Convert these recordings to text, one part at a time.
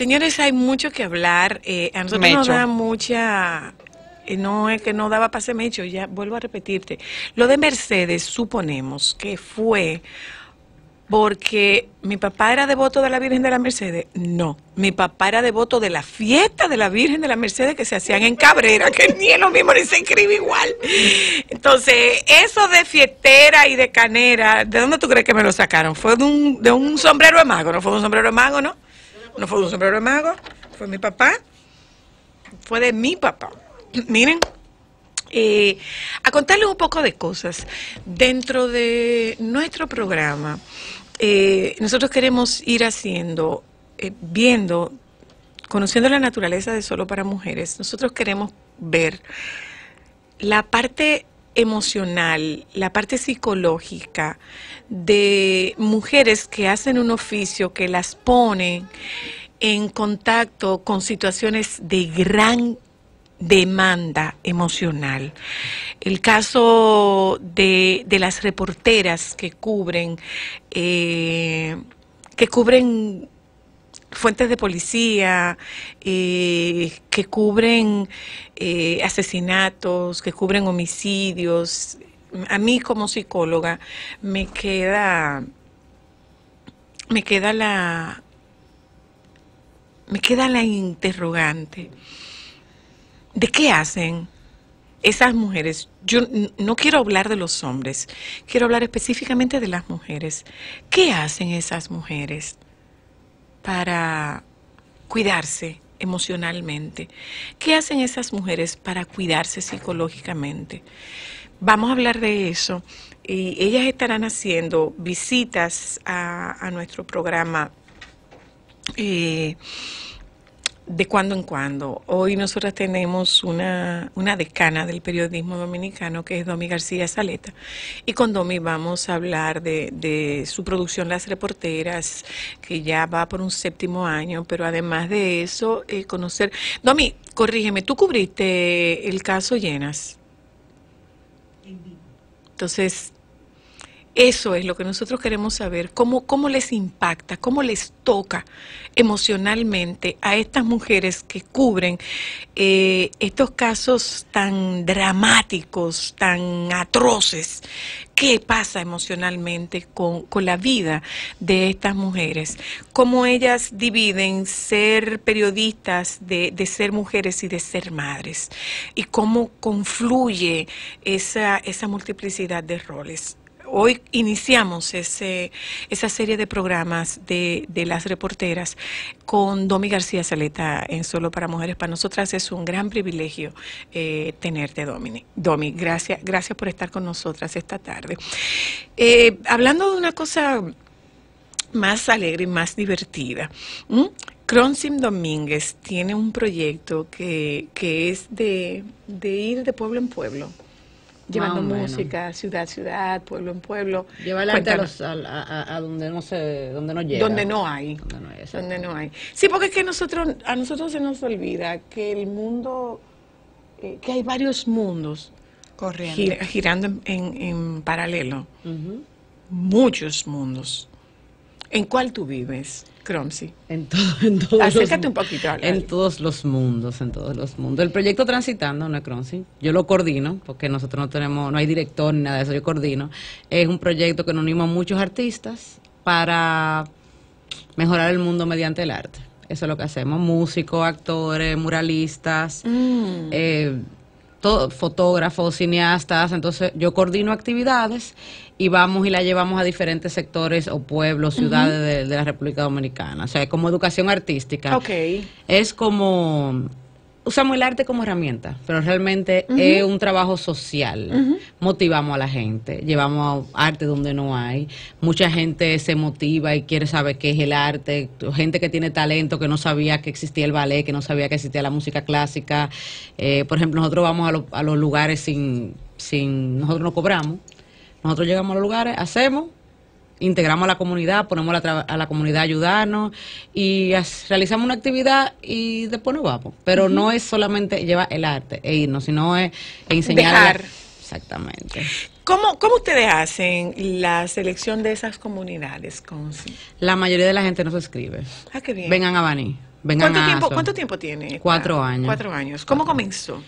Señores, hay mucho que hablar. Eh, a nosotros da mucha... Eh, no es eh, que no daba pase mecho, ya vuelvo a repetirte. Lo de Mercedes, suponemos que fue porque mi papá era devoto de la Virgen de la Mercedes. No, mi papá era devoto de la fiesta de la Virgen de la Mercedes que se hacían en Cabrera, que ni en lo mismo ni se escribe igual. Entonces, eso de fiestera y de canera, ¿de dónde tú crees que me lo sacaron? Fue de un, de un sombrero de mago, ¿no? Fue un sombrero de mago, ¿no? no fue un sombrero de mago, fue mi papá, fue de mi papá. Miren, eh, a contarles un poco de cosas. Dentro de nuestro programa, eh, nosotros queremos ir haciendo, eh, viendo, conociendo la naturaleza de Solo para Mujeres, nosotros queremos ver la parte emocional, la parte psicológica de mujeres que hacen un oficio que las pone en contacto con situaciones de gran demanda emocional. El caso de, las reporteras que cubren, eh, que cubren fuentes de policía eh, que cubren eh, asesinatos, que cubren homicidios. A mí como psicóloga me queda, me queda la, me queda la interrogante de qué hacen esas mujeres, yo no quiero hablar de los hombres, quiero hablar específicamente de las mujeres. ¿Qué hacen esas mujeres? para cuidarse emocionalmente? ¿Qué hacen esas mujeres para cuidarse psicológicamente? Vamos a hablar de eso y ellas estarán haciendo visitas a, nuestro programa. Eh, de cuando en cuando. Hoy nosotros tenemos una, decana del periodismo dominicano que es Domi García Saleta y con Domi vamos a hablar de, su producción Las Reporteras, que ya va por un séptimo año, pero además de eso, eh, conocer... Domi, corrígeme, ¿tú cubriste el caso Llenas? Entonces, eso es lo que nosotros queremos saber, cómo, les impacta, cómo les toca emocionalmente a estas mujeres que cubren eh, estos casos tan dramáticos, tan atroces. ¿Qué pasa emocionalmente con, la vida de estas mujeres? ¿Cómo ellas dividen ser periodistas de, de ser mujeres y de ser madres? ¿Y cómo confluye esa, esa multiplicidad de roles? hoy iniciamos ese, esa serie de programas de, de, las reporteras con Domi García Saleta en Solo para Mujeres. Para nosotras es un gran privilegio eh, tenerte, Domini. Domi, gracias, gracias por estar con nosotras esta tarde. Eh, hablando de una cosa más alegre y más divertida. ¿Mm? Cronsim Domínguez tiene un proyecto que, que es de, de ir de pueblo en pueblo llevando ah, música ciudad ciudad, pueblo en pueblo. Lleva el a, donde no se, donde no llega. Donde no hay. Donde no hay, Sí, porque es que nosotros, a nosotros se nos olvida que el mundo, eh, que hay varios mundos Corriendo. girando en, en, paralelo. Muchos mundos. ¿En cuál tú vives, Cromsey? En, todo, en todos Acércate un poquito. En todos los mundos, en todos los mundos. El proyecto Transitando, ¿no, Cromsey? Yo lo coordino, porque nosotros no tenemos, no hay director ni nada de eso, yo coordino. Es un proyecto que nos unimos a muchos artistas para mejorar el mundo mediante el arte. Eso es lo que hacemos, músicos, actores, muralistas, mm. eh, fotógrafos, cineastas, entonces yo coordino actividades y vamos y la llevamos a diferentes sectores o pueblos, ciudades de, la República Dominicana. O sea, es como educación artística. Ok. Es como usamos el arte como herramienta, pero realmente es un trabajo social. Motivamos a la gente, llevamos arte donde no hay. Mucha gente se motiva y quiere saber qué es el arte. Gente que tiene talento, que no sabía que existía el ballet, que no sabía que existía la música clásica. Eh, por ejemplo, nosotros vamos a, los lugares sin, sin, nosotros no cobramos. Nosotros llegamos a los lugares, hacemos integramos a la comunidad, ponemos a la, comunidad a ayudarnos y realizamos una actividad y después nos vamos. Pero no es solamente llevar el arte e irnos, sino es, enseñar. Dejar. Exactamente. ¿Cómo, ¿Cómo, ustedes hacen la selección de esas comunidades? La mayoría de la gente no se escribe. Ah, qué bien. Vengan a bani Vengan ¿Cuánto, tiempo, tiene? Cuatro años. Cuatro años. ¿Cómo comenzó?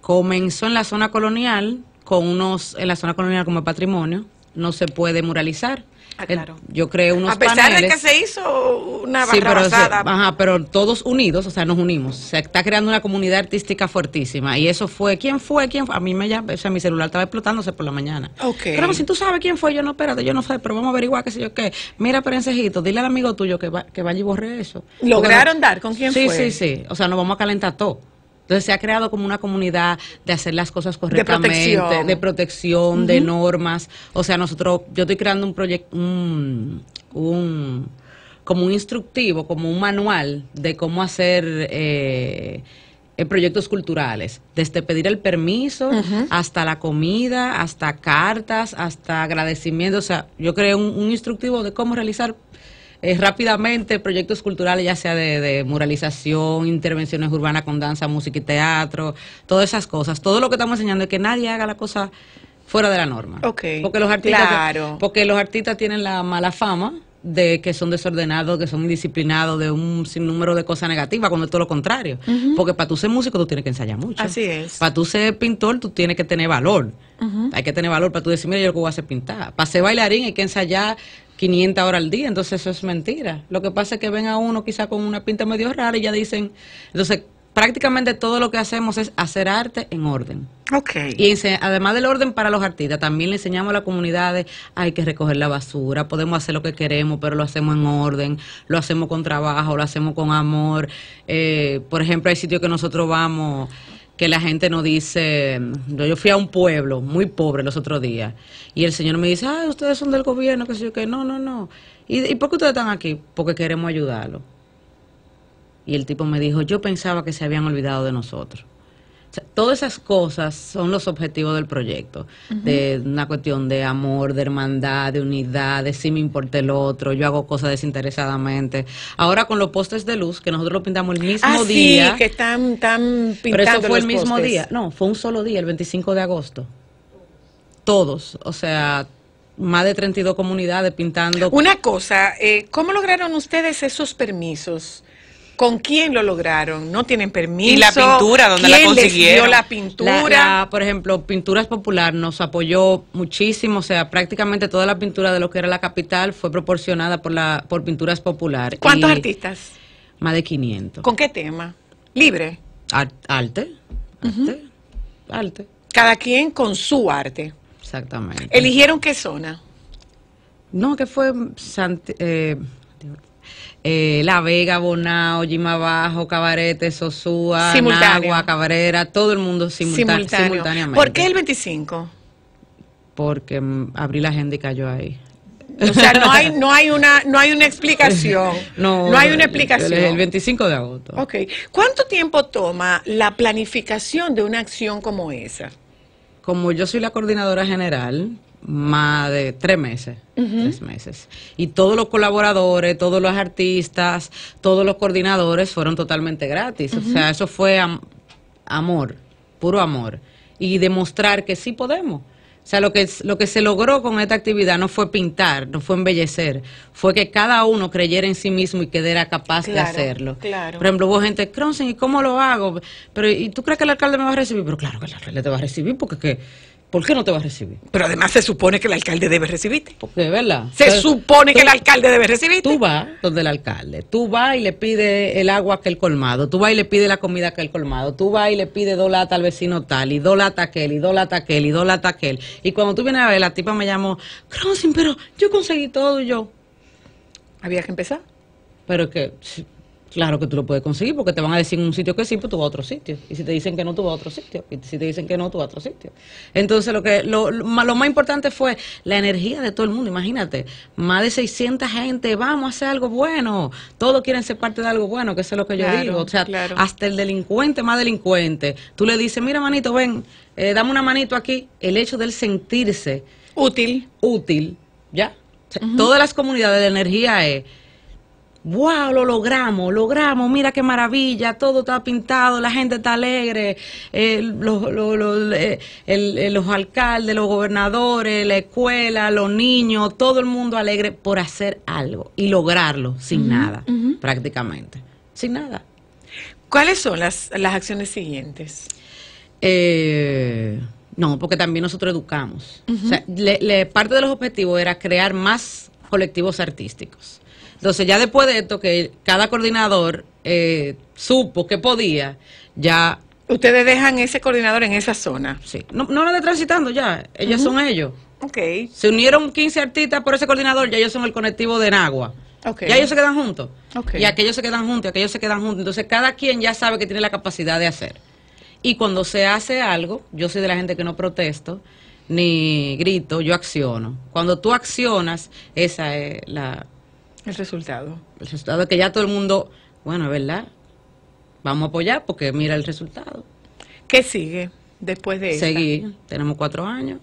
Comenzó en la zona colonial, con unos, en la zona colonial como patrimonio, no se puede moralizar. Ah, eh, yo creo unos A pesar de que se hizo una sí, pero, ajá, pero todos unidos, o sea, nos unimos. Se está creando una comunidad artística fuertísima. Y eso fue, ¿quién fue? ¿Quién fue? A mí me llama o sea, mi celular estaba explotándose por la mañana. Ok. Pero si tú sabes quién fue, yo no, espérate, yo no sé, pero vamos a averiguar qué sé yo qué. Mira, Perencejito, dile al amigo tuyo que, que vaya y borre eso. ¿Lograron dar con quién fue? Sí, sí, sí. O sea, nos vamos a calentar todo. Entonces se ha creado como una comunidad de hacer las cosas correctamente, de protección, de, normas. O sea, nosotros, yo estoy creando un proyecto, un, como un instructivo, como un manual de cómo hacer... Eh, eh proyectos culturales, desde pedir el permiso hasta la comida, hasta cartas, hasta agradecimientos. O sea, yo creo un instructivo de cómo realizar eh, rápidamente proyectos culturales, ya sea de, de, muralización, intervenciones urbanas con danza, música y teatro, todas esas cosas. Todo lo que estamos enseñando es que nadie haga la cosa fuera de la norma. Okay, porque los artistas, claro. porque los artistas tienen la mala fama de que son desordenados, que son indisciplinados, de un sinnúmero de cosas negativas, cuando es todo lo contrario. Porque para tú ser músico tú tienes que ensayar mucho. Así es. Para tú ser pintor tú tienes que tener valor. Hay que tener valor para tú decir, mira, yo lo que voy a hacer pintar. Para ser bailarín hay que ensayar 500 horas al día, entonces eso es mentira. Lo que pasa es que ven a uno quizá con una pinta medio rara y ya dicen, entonces prácticamente todo lo que hacemos es hacer arte en orden. Okay. Y además del orden para los artistas, también le enseñamos a la comunidad hay que recoger la basura, podemos hacer lo que queremos, pero lo hacemos en orden, lo hacemos con trabajo, lo hacemos con amor. Eh, por ejemplo, hay sitios que nosotros vamos que la gente nos dice, mm, yo fui a un pueblo muy pobre los otros días y el señor me dice, ah, ustedes son del gobierno, que sé yo, que no, no, no. ¿Y, ¿Y por qué ustedes están aquí? Porque queremos ayudarlo. Y el tipo me dijo, yo pensaba que se habían olvidado de nosotros todas esas cosas son los objetivos del proyecto, de una cuestión de amor, de hermandad, de unidad, de si me importa el otro, yo hago cosas desinteresadamente. Ahora con los postes de luz, que nosotros lo pintamos el mismo ah, día. Sí, que están, tan Pero eso fue el mismo día. No, fue un solo día, el 25 de agosto. Todos, o sea, más de 32 comunidades pintando. Una cosa, eh, ¿cómo lograron ustedes esos permisos? ¿Con quién lo lograron? ¿No tienen permiso? ¿Y la pintura? ¿Dónde la consiguieron? Les la pintura? por ejemplo, Pinturas Popular nos apoyó muchísimo, o sea, prácticamente toda la pintura de lo que era la capital fue proporcionada por, la, por Pinturas Popular. ¿Cuántos artistas? Más de 500. ¿Con qué tema? ¿Libre? arte, arte, arte. Cada quien con su arte. Exactamente. ¿Eligieron qué zona? No, que fue eh, eh, la Vega, Bonao, Jimabajo, Cabarete, Sosúa, Agua, Cabrera, todo el mundo simultáneamente. ¿Por qué el 25? Porque mm, abrí la agenda y cayó ahí. O sea, no hay, no hay, una, no hay una explicación. No, hay una explicación. El 25 de agosto. Ok. ¿Cuánto tiempo toma la planificación de una acción como esa? Como yo soy la coordinadora general, más de tres meses, tres meses. Y todos los colaboradores, todos los artistas, todos los coordinadores fueron totalmente gratis. O sea, eso fue amor, puro amor. Y demostrar que sí podemos. O sea, lo que, lo que se logró con esta actividad no fue pintar, no fue embellecer, fue que cada uno creyera en sí mismo y que era capaz de hacerlo. Por ejemplo, hubo gente, Cronsen, ¿y cómo lo hago? Pero, ¿y tú crees que el alcalde me va a recibir? Pero claro que el alcalde te va a recibir porque que ¿Por qué no te va a recibir? Pero además se supone que el alcalde debe recibirte. De verdad. Se supone que el alcalde debe recibirte. Tú vas donde el alcalde. Tú vas y le pide el agua que el colmado. Tú vas y le pide la comida que el colmado. Tú vas y le pide dos latas al vecino tal. Y dos latas aquel. Y dos latas aquel. Y dos latas aquel. Y cuando tú vienes a ver, la tipa me llamó. Crossing, pero yo conseguí todo yo. Había que empezar. Pero que Claro que tú lo puedes conseguir porque te van a decir en un sitio que sí, pues tú vas a otro sitio. Y si te dicen que no, tú vas a otro sitio. Y si te dicen que no, tú vas a otro sitio. Entonces, lo que lo, lo, más importante fue la energía de todo el mundo. Imagínate, más de 600 gente, vamos a hacer algo bueno. Todos quieren ser parte de algo bueno, que es lo que yo digo. O sea, hasta el delincuente más delincuente. Tú le dices, mira, manito, ven, eh, dame una manito aquí. El hecho de sentirse útil. Útil, ¿ya? Todas las comunidades de energía es wow, lo logramos, logramos, mira qué maravilla, todo está pintado, la gente está alegre, eh, los, eh, el, eh, alcaldes, los gobernadores, la escuela, los niños, todo el mundo alegre por hacer algo y lograrlo sin nada, prácticamente, sin nada. ¿Cuáles son las, las acciones siguientes? no, porque también nosotros educamos. o sea, parte de los objetivos era crear más colectivos artísticos entonces, ya después de esto, que cada coordinador eh, supo que podía, ya. Ustedes dejan ese coordinador en esa zona. Sí. No, no lo de transitando ya. Ellos son ellos. Ok. Se unieron 15 artistas por ese coordinador, ya ellos son el colectivo de Nagua. Okay. Ya ellos se quedan juntos. Okay. Y aquellos se quedan juntos, aquellos se quedan juntos. Entonces, cada quien ya sabe que tiene la capacidad de hacer. Y cuando se hace algo, yo soy de la gente que no protesto ni grito, yo acciono. Cuando tú accionas, esa es la, el resultado. El resultado es que ya todo el mundo, bueno, es verdad, vamos a apoyar porque mira el resultado. ¿Qué sigue después de eso? Seguir, tenemos cuatro años,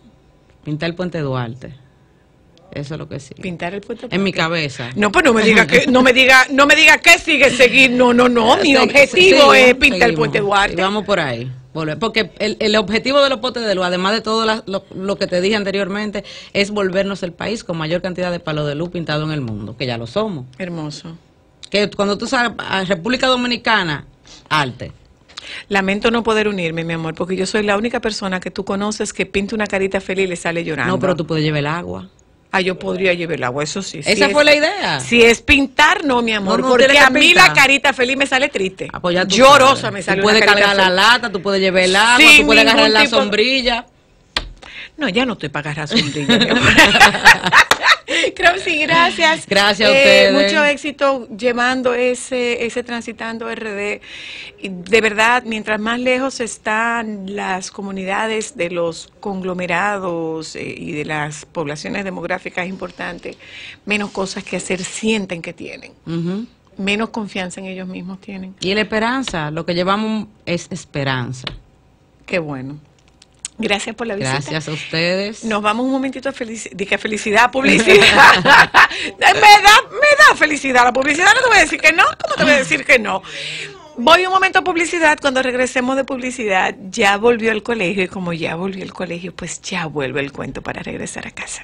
pintar el puente Duarte. Eso es lo que sigue. Pintar el puente. En mi cabeza. No, pues no me diga que no me diga no me diga que sigue seguir. No, no, no. Mi objetivo es pintar el puente Duarte. vamos por ahí porque el, el, objetivo de los potes de luz, además de todo lo, que te dije anteriormente, es volvernos el país con mayor cantidad de palo de luz pintado en el mundo, que ya lo somos. Hermoso. Que cuando tú sabes, a República Dominicana, arte. Lamento no poder unirme, mi amor, porque yo soy la única persona que tú conoces que pinta una carita feliz y le sale llorando. No, pero tú puedes llevar el agua. Ah, yo podría llevar el agua, eso sí. Esa fue la idea. Si es pintar, no, mi amor, porque a mí la carita feliz me sale triste. Ah, pues Llorosa me sale. Tú puedes cargar la lata, tú puedes llevar el agua, tú puedes agarrar la sombrilla. No, ya no estoy para agarrar sombrilla. sí gracias. Gracias a eh, mucho éxito llevando ese, ese transitando RD. De verdad, mientras más lejos están las comunidades de los conglomerados eh, y de las poblaciones demográficas importantes, menos cosas que hacer sienten que tienen. Menos confianza en ellos mismos tienen. Y la esperanza, lo que llevamos es esperanza. Qué bueno. Gracias por la visita. Gracias a ustedes. Nos vamos un momentito a felicidad. Dije felicidad, publicidad. me, da, me da felicidad la publicidad. No te voy a decir que no. ¿Cómo te voy a decir que no? Voy un momento a publicidad. Cuando regresemos de publicidad, ya volvió al colegio. Y como ya volvió al colegio, pues ya vuelve el cuento para regresar a casa.